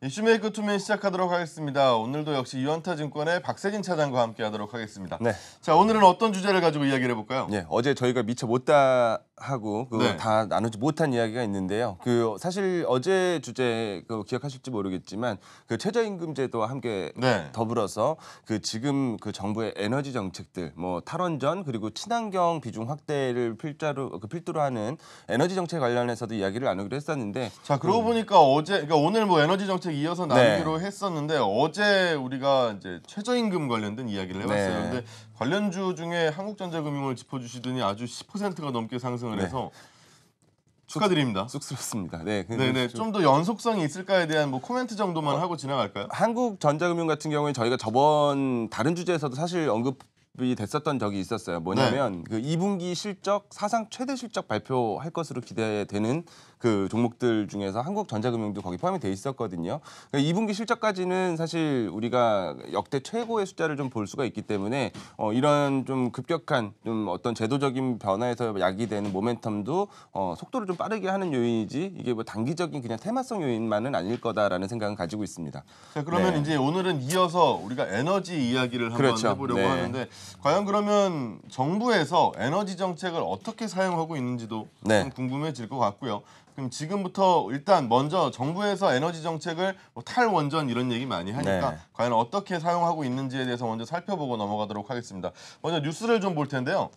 이슈메이크 네, 투맨 시작하도록 하겠습니다. 오늘도 역시 유한타 증권의 박세진 차장과 함께하도록 하겠습니다. 네. 자 오늘은 어떤 주제를 가지고 이야기를 해볼까요? 네, 어제 저희가 미처 못다 하고 네. 다 나누지 못한 이야기가 있는데요. 그 사실 어제 주제 그 기억하실지 모르겠지만 그 최저임금제도와 함께 네. 더불어서 그 지금 그 정부의 에너지 정책들 뭐 탈원전 그리고 친환경 비중 확대를 필자로 그 필두로 하는 에너지 정책 관련해서도 이야기를 나누기로 했었는데 자 그러고 음. 보니까 어제 그러니까 오늘 뭐 에너지 정책 정책 이어서 네. 나누기로 네. 했었는데 어제 우리가 이제 최저임금 관련된 이야기를 네. 해봤어요. 네. 근데 관련주 중에 한국전자금융을 짚어주시더니 아주 10%가 넘게 상승을 네. 해서 축하드립니다. 쑥스럽습니다. 네. 네네. 좀 더 연속성이 있을까에 대한 뭐 코멘트 정도만 어, 하고 지나갈까요? 어, 한국전자금융 같은 경우에 저희가 저번 다른 주제에서도 사실 언급 이 됐었던 적이 있었어요. 뭐냐면 네. 그 2분기 실적 사상 최대 실적 발표할 것으로 기대되는 그 종목들 중에서 한국전자금융도 거기 포함이 돼 있었거든요. 그러니까 2분기 실적까지는 사실 우리가 역대 최고의 숫자를 좀 볼 수가 있기 때문에 어, 이런 좀 급격한 좀 어떤 제도적인 변화에서 야기되는 모멘텀도 어, 속도를 좀 빠르게 하는 요인이지 이게 뭐 단기적인 그냥 테마성 요인만은 아닐 거다라는 생각은 가지고 있습니다. 자 그러면 네. 이제 오늘은 이어서 우리가 에너지 이야기를 한번 그렇죠. 해보려고 네. 하는데 과연 그러면 정부에서 에너지 정책을 어떻게 사용하고 있는지도 네. 궁금해질 것 같고요. 그럼 지금부터 일단 먼저 정부에서 에너지 정책을 뭐 탈원전 이런 얘기 많이 하니까 네. 과연 어떻게 사용하고 있는지에 대해서 먼저 살펴보고 넘어가도록 하겠습니다. 먼저 뉴스를 좀 볼 텐데요.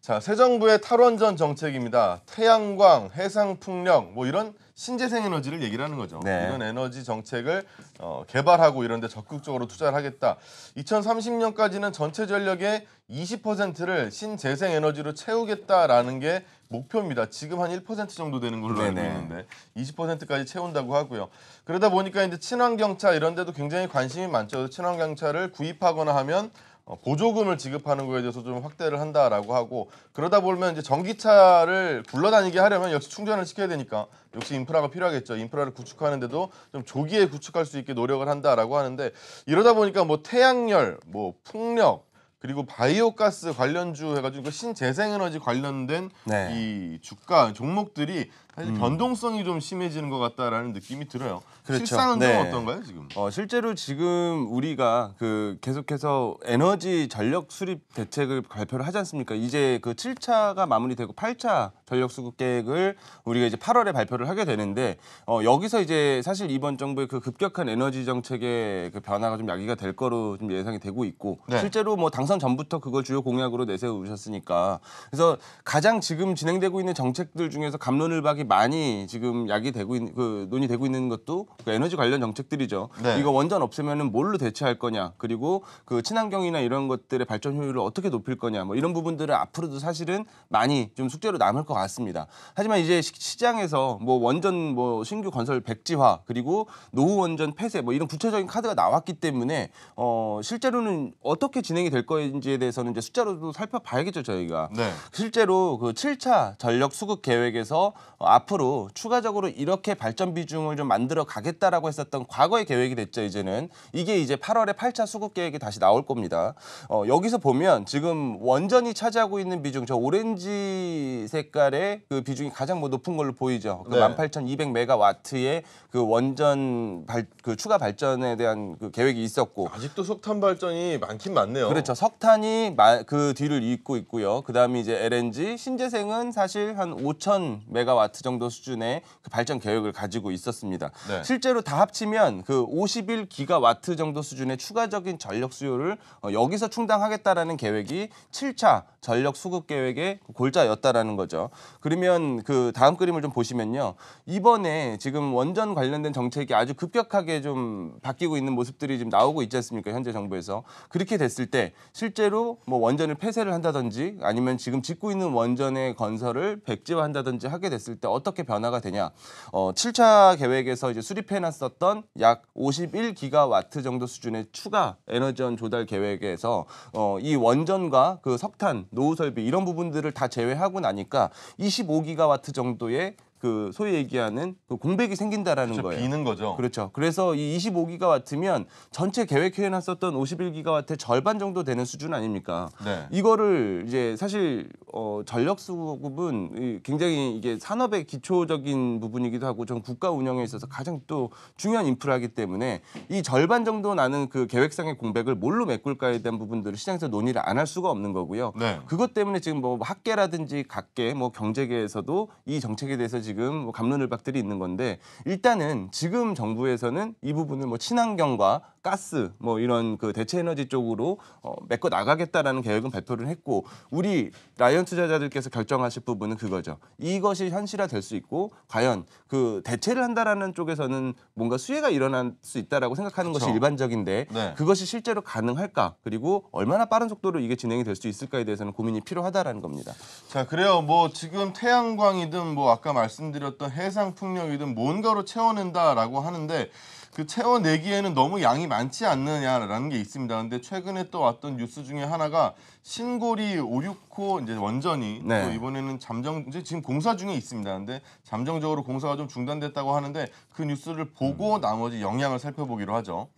자, 새 정부의 탈원전 정책입니다. 태양광, 해상 풍력 뭐 이런 신재생 에너지를 얘기를 하는 거죠. 네. 이런 에너지 정책을 어, 개발하고 이런 데 적극적으로 투자를 하겠다. 2030년까지는 전체 전력의 20%를 신재생 에너지로 채우겠다라는 게 목표입니다. 지금 한 1% 정도 되는 걸로 네네. 알고 있는데 20%까지 채운다고 하고요. 그러다 보니까 이제 친환경차 이런 데도 굉장히 관심이 많죠. 친환경차를 구입하거나 하면 어, 보조금을 지급하는 거에 대해서 좀 확대를 한다라고 하고 그러다 보면 이제 전기차를 굴러다니게 하려면 역시 충전을 시켜야 되니까 역시 인프라가 필요하겠죠. 인프라를 구축하는데도 좀 조기에 구축할 수 있게 노력을 한다라고 하는데 이러다 보니까 뭐 태양열, 뭐 풍력 그리고 바이오가스 관련주 해가지고 그 신재생에너지 관련된 네. 이 주가 종목들이 사실 음. 변동성이 좀 심해지는 것 같다라는 느낌이 들어요. 그렇죠. 실상은 네. 좀 어떤가요 지금? 어, 실제로 지금 우리가 그 계속해서 에너지 전력 수립 대책을 발표를 하지 않습니까? 이제 그 7차가 마무리되고 8차 전력 수급 계획을 우리가 이제 8월에 발표를 하게 되는데 어, 여기서 이제 사실 이번 정부의 그 급격한 에너지 정책의 그 변화가 좀 야기가 될 거로 좀 예상이 되고 있고 네. 실제로 뭐 당선 전부터 그걸 주요 공약으로 내세우셨으니까 그래서 가장 지금 진행되고 있는 정책들 중에서 감론을 박이 많이 지금 약이 되고 있는 그 논의되고 있는 것도 그 에너지 관련 정책들이죠. 네. 이거 원전 없애면은 뭘로 대체할 거냐, 그리고 그 친환경이나 이런 것들의 발전 효율을 어떻게 높일 거냐, 뭐 이런 부분들은 앞으로도 사실은 많이 좀 숙제로 남을 것 같습니다. 하지만 이제 시장에서 뭐 원전 뭐 신규 건설 백지화 그리고 노후 원전 폐쇄 뭐 이런 구체적인 카드가 나왔기 때문에 어 실제로는 어떻게 진행이 될 거인지에 대해서는 이제 숫자로도 살펴봐야겠죠 저희가. 네. 실제로 그 7차 전력 수급 계획에서 앞으로 추가적으로 이렇게 발전 비중을 좀 만들어 가겠다라고 했었던 과거의 계획이 됐죠 이제는 이게 이제 8월에 8차 수급 계획이 다시 나올 겁니다. 어, 여기서 보면 지금 원전이 차지하고 있는 비중 저 오렌지 색깔의 그 비중이 가장 뭐 높은 걸로 보이죠. 그 네. 18,200메가와트의 그 원전 발, 그 추가 발전에 대한 그 계획이 있었고 아직도 석탄 발전이 많긴 많네요. 그렇죠. 석탄이 마, 그 뒤를 잇고 있고요. 그다음에 이제 LNG 신재생은 사실 한5,000 메가와트 퍼센트 정도 수준의 그 발전 계획을 가지고 있었습니다. 네. 실제로 다 합치면 그 51기가와트 정도 수준의 추가적인 전력 수요를 어, 여기서 충당하겠다라는 계획이 7차 전력 수급 계획의 골자였다라는 거죠. 그러면 그 다음 그림을 좀 보시면요. 이번에 지금 원전 관련된 정책이 아주 급격하게 좀 바뀌고 있는 모습들이 지금 나오고 있지 않습니까? 현재 정부에서. 그렇게 됐을 때 실제로 뭐 원전을 폐쇄를 한다든지 아니면 지금 짓고 있는 원전의 건설을 백지화한다든지 하게 됐을 때때 어떻게 변화가 되냐. 어, 7차 계획에서 이제 수립해 놨었던 약 51기가와트 정도 수준의 추가 에너지원 조달 계획에서 어, 이 원전과 그 석탄, 노후 설비 이런 부분들을 다 제외하고 나니까 25기가와트 정도의 그 소위 얘기하는 그 공백이 생긴다라는 그렇죠, 거예요. 비는 거죠. 그렇죠. 그래서 이 25기가 와트면 전체 계획해에 났었던 51기가 와트 절반 정도 되는 수준 아닙니까? 네. 이거를 이제 사실 어 전력 수급은 굉장히 이게 산업의 기초적인 부분이기도 하고 전 국가 운영에 있어서 가장 또 중요한 인프라이기 때문에 이 절반 정도 나는 그 계획상의 공백을 뭘로 메꿀까에 대한 부분들을 시장에서 논의를 안 할 수가 없는 거고요. 네. 그것 때문에 지금 뭐 학계라든지 각계 뭐 경제계에서도 이 정책에 대해서 지금 뭐 감론을박들이 있는 건데 일단은 지금 정부에서는 이 부분을 뭐 친환경과 가스 뭐 이런 그 대체 에너지 쪽으로 어, 메꿔 나가겠다라는 계획은 발표를 했고 우리 라이언 투자자들께서 결정하실 부분은 그거죠. 이것이 현실화될 수 있고 과연 그 대체를 한다라는 쪽에서는 뭔가 수혜가 일어날 수 있다라고 생각하는 그렇 것이 일반적인데 네. 그것이 실제로 가능할까 그리고 얼마나 빠른 속도로 이게 진행이 될 수 있을까에 대해서는 고민이 필요하다라는 겁니다. 자 그래요. 뭐 지금 태양광이든 뭐 아까 말씀드렸던 해상 풍력이든 뭔가로 채워낸다라고 하는데. 그 채워내기에는 너무 양이 많지 않느냐라는 게 있습니다. 근데 최근에 또 왔던 뉴스 중에 하나가 신고리 5, 6호 이제 원전이 네. 또 이번에는 잠정 이제 지금 공사 중에 있습니다. 근데 잠정적으로 공사가 좀 중단됐다고 하는데 그 뉴스를 보고 음. 나머지 영향을 살펴보기로 하죠.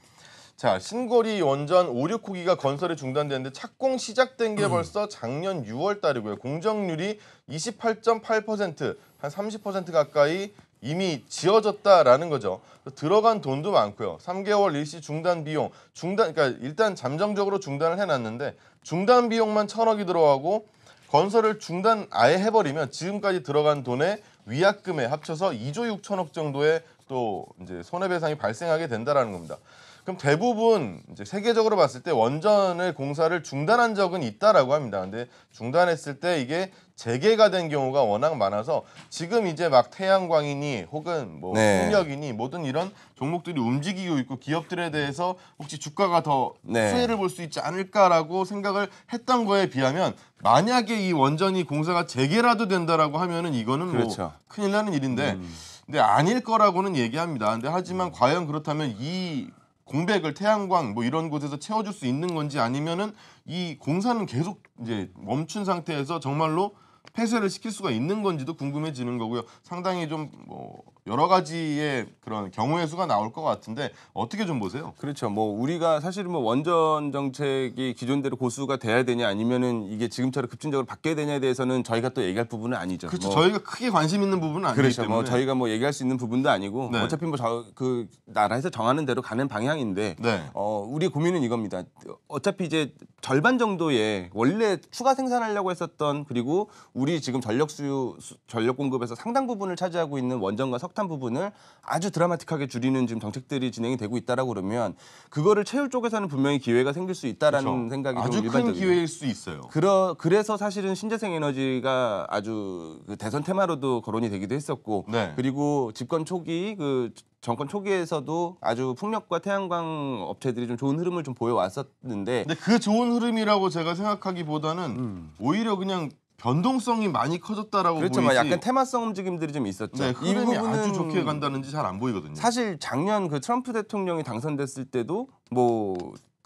자, 신고리 원전 5, 6호기가 건설이 중단됐는데 착공 시작된 게 음. 벌써 작년 6월 달이고요. 공정률이 28.8%, 한 30% 가까이 이미 지어졌다라는 거죠. 들어간 돈도 많고요. 3개월 일시 중단 비용, 중단 그러니까 일단 잠정적으로 중단을 해놨는데 중단 비용만 천억이 들어가고 건설을 중단 아예 해버리면 지금까지 들어간 돈의 위약금에 합쳐서 2조 6천억 정도의 또 이제 손해배상이 발생하게 된다라는 겁니다. 그럼 대부분 이제 세계적으로 봤을 때원전의 공사를 중단한 적은 있다라고 합니다. 근데 중단했을 때 이게 재개가 된 경우가 워낙 많아서 지금 이제 막 태양광이니 혹은 뭐 네. 풍력이니 모든 이런 종목들이 움직이고 있고 기업들에 대해서 혹시 주가가 더 네. 수혜를 볼 수 있지 않을까라고 생각을 했던 거에 비하면 만약에 이 원전이 공사가 재개라도 된다라고 하면은 이거는 뭐 그렇죠. 뭐 큰일 나는 일인데 음. 근데 아닐 거라고는 얘기합니다. 근데 하지만 음. 과연 그렇다면 이 공백을 태양광 뭐 이런 곳에서 채워줄 수 있는 건지 아니면은 이 공사는 계속 이제 멈춘 상태에서 정말로 폐쇄를 시킬 수가 있는 건지도 궁금해지는 거고요. 상당히 좀 뭐 여러 가지의 그런 경우의 수가 나올 것 같은데 어떻게 좀 보세요? 그렇죠. 뭐 우리가 사실은 뭐 원전 정책이 기존대로 고수가 돼야 되냐 아니면은 이게 지금처럼 급진적으로 바뀌어야 되냐에 대해서는 저희가 또 얘기할 부분은 아니죠. 그렇죠. 뭐 저희가 크게 관심 있는 부분은 아니기 그렇죠. 뭐 때문에 뭐 저희가 뭐 얘기할 수 있는 부분도 아니고 네. 어차피 뭐그 저 그 나라에서 정하는 대로 가는 방향인데 네. 어 우리 고민은 이겁니다. 어차피 이제 절반 정도의 원래 추가 생산하려고 했었던 그리고 우리 지금 전력 수요 전력 공급에서 상당 부분을 차지하고 있는 원전과 석탄 부분을 아주 드라마틱하게 줄이는 지금 정책들이 진행이 되고 있다라고 그러면 그거를 채울 쪽에서는 분명히 기회가 생길 수 있다라는 그렇죠. 생각이 아주 좀 기회일 수 있어요. 그러 그래서 사실은 신재생 에너지가 아주 그 대선 테마로도 거론이 되기도 했었고 네. 그리고 집권 초기 그 정권 초기에서도 아주 풍력과 태양광 업체들이 좀 좋은 흐름을 좀 보여왔었는데 근데 그 좋은 흐름이라고 제가 생각하기보다는 음. 오히려 그냥 변동성이 많이 커졌다라고 그렇죠. 보이지. 약간 테마성 움직임들이 좀 있었죠. 네, 이 부분은 아주 좋게 간다는지 잘 안 보이거든요. 사실 작년 그 트럼프 대통령이 당선됐을 때도 뭐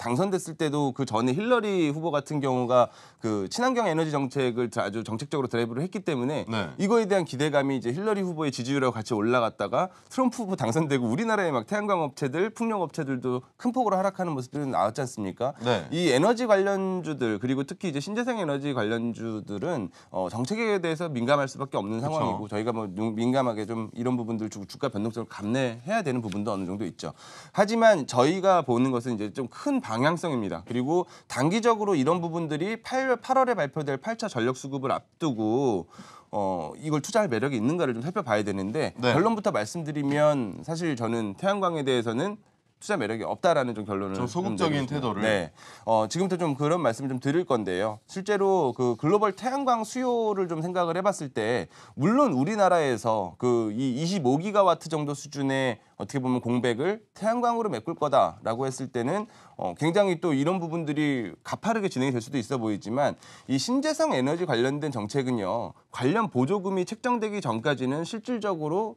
당선됐을 때도 그 전에 힐러리 후보 같은 경우가 그 친환경 에너지 정책을 아주 정책적으로 드라이브를 했기 때문에 네. 이거에 대한 기대감이 이제 힐러리 후보의 지지율하고 같이 올라갔다가 트럼프 후보 당선되고 우리나라의 막 태양광 업체들, 풍력 업체들도 큰 폭으로 하락하는 모습들이 나왔지 않습니까? 네. 이 에너지 관련주들 그리고 특히 이제 신재생 에너지 관련주들은 어, 정책에 대해서 민감할 수밖에 없는 그쵸. 상황이고 저희가 뭐 민감하게 좀 이런 부분들 주가 변동성을 감내해야 되는 부분도 어느 정도 있죠. 하지만 저희가 보는 것은 이제 좀 큰 방. 방향성입니다. 그리고 단기적으로 이런 부분들이 8 8월에 발표될 8차 전력 수급을 앞두고 어, 이걸 투자할 매력이 있는가를 좀 살펴봐야 되는데 네. 결론부터 말씀드리면 사실 저는 태양광에 대해서는 투자 매력이 없다라는 좀 결론을 좀 소극적인 태도를 네. 어, 지금부터 좀 그런 말씀을 좀 드릴 건데요. 실제로 그 글로벌 태양광 수요를 좀 생각을 해봤을 때 물론 우리나라에서 그 이 25기가와트 정도 수준의 어떻게 보면 공백을 태양광으로 메꿀 거다라고 했을 때는 어, 굉장히 또 이런 부분들이 가파르게 진행이 될 수도 있어 보이지만 이 신재생 에너지 관련된 정책은요 관련 보조금이 책정되기 전까지는 실질적으로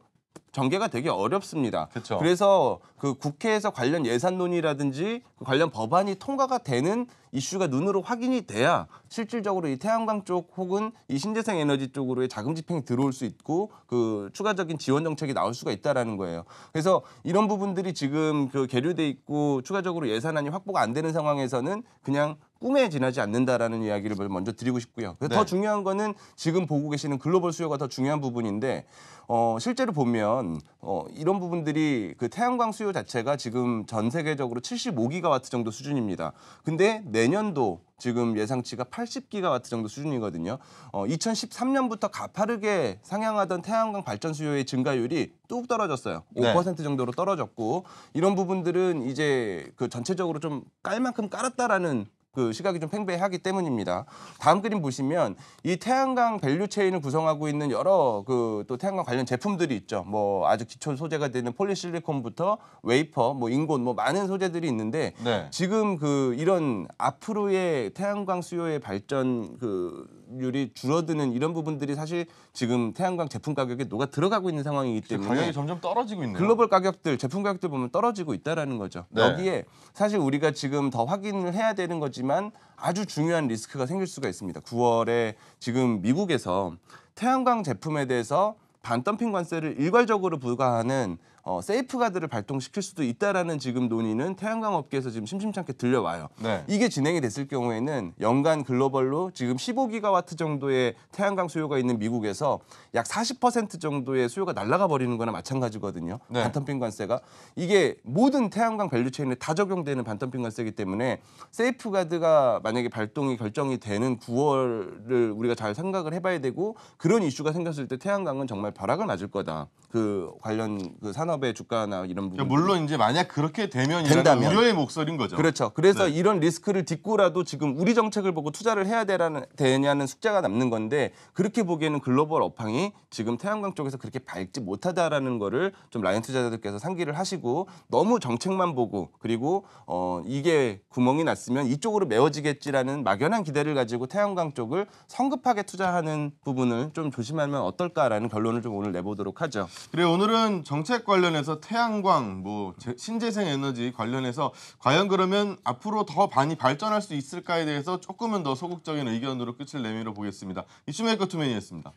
전개가 되게 어렵습니다. 그쵸. 그래서 그 국회에서 관련 예산논의라든지 그 관련 법안이 통과가 되는 이슈가 눈으로 확인이 돼야 실질적으로 이 태양광 쪽 혹은 이 신재생 에너지 쪽으로의 자금 집행이 들어올 수 있고 그 추가적인 지원 정책이 나올 수가 있다라는 거예요. 그래서 이런 부분들이 지금 그 계류돼 있고 추가적으로 예산안이 확보가 안 되는 상황에서는 그냥 꿈에 지나지 않는다라는 이야기를 먼저 드리고 싶고요. 네. 더 중요한 거는 지금 보고 계시는 글로벌 수요가 더 중요한 부분인데 어 실제로 보면 보면 어, 이런 부분들이 그 태양광 수요 자체가 지금 전 세계적으로 75기가와트 정도 수준입니다. 근데 내년도 지금 예상치가 80기가와트 정도 수준이거든요. 어, 2013년부터 가파르게 상향하던 태양광 발전 수요의 증가율이 뚝 떨어졌어요. 5% 네. 정도로 떨어졌고 이런 부분들은 이제 그 전체적으로 좀 깔만큼 깔았다라는 그 시각이 좀 팽배하기 때문입니다. 다음 그림 보시면 이 태양광 밸류 체인을 구성하고 있는 여러 그 또 태양광 관련 제품들이 있죠. 뭐 아주 기초 소재가 되는 폴리실리콘부터 웨이퍼, 뭐 인곤, 뭐 많은 소재들이 있는데 네. 지금 그 이런 앞으로의 태양광 수요의 발전 그율이 줄어드는 이런 부분들이 사실 지금 태양광 제품 가격에 녹아 들어가고 있는 상황이기 때문에 가격이 점점 떨어지고 있네요. 글로벌 가격들, 제품 가격들 보면 떨어지고 있다라는 거죠. 네. 여기에 사실 우리가 지금 더 확인을 해야 되는 거지만 있지만 아주 중요한 리스크가 생길 수가 있습니다. 9월에 지금 미국에서 태양광 제품에 대해서 반덤핑 관세를 일괄적으로 부과하는 어, 세이프가드를 발동시킬 수도 있다라는 지금 논의는 태양광 업계에서 지금 심심찮게 들려와요. 네. 이게 진행이 됐을 경우에는 연간 글로벌로 지금 15기가와트 정도의 태양광 수요가 있는 미국에서 약 40% 정도의 수요가 날아가 버리는 거나 마찬가지거든요. 네. 반턴핀 관세가 이게 모든 태양광 밸류 체인에 다 적용되는 반턴핀 관세이기 때문에 세이프가드가 만약에 발동이 결정이 되는 9월을 우리가 잘 생각을 해봐야 되고 그런 이슈가 생겼을 때 태양광은 정말 벼락을 맞을 거다. 그 관련 그 산업 산업의 주가나 이런 그러니까 부분. 물론 이제 만약 그렇게 되면 된다면 우려의 목소리인 거죠. 그렇죠. 그래서 네. 이런 리스크를 딛고라도 지금 우리 정책을 보고 투자를 해야 되라는 되냐는 숙제가 남는 건데 그렇게 보기에는 글로벌 업황이 지금 태양광 쪽에서 그렇게 밝지 못하다라는 거를 좀라이 투자자들께서 상기를 하시고 너무 정책만 보고 그리고 어 이게 구멍이 났으면 이쪽으로 메워지겠지라는 막연한 기대를 가지고 태양광 쪽을 성급하게 투자하는 부분을 좀 조심하면 어떨까라는 결론을 좀 오늘 내보도록 하죠. 그래 오늘은 정책 관련 관련해서 태양광, 뭐 신재생 에너지 관련해서 과연 그러면 앞으로 더 많이 발전할 수 있을까에 대해서 조금은 더 소극적인 의견으로 끝을 내밀어 보겠습니다. 이슈메이커 투맨이었습니다.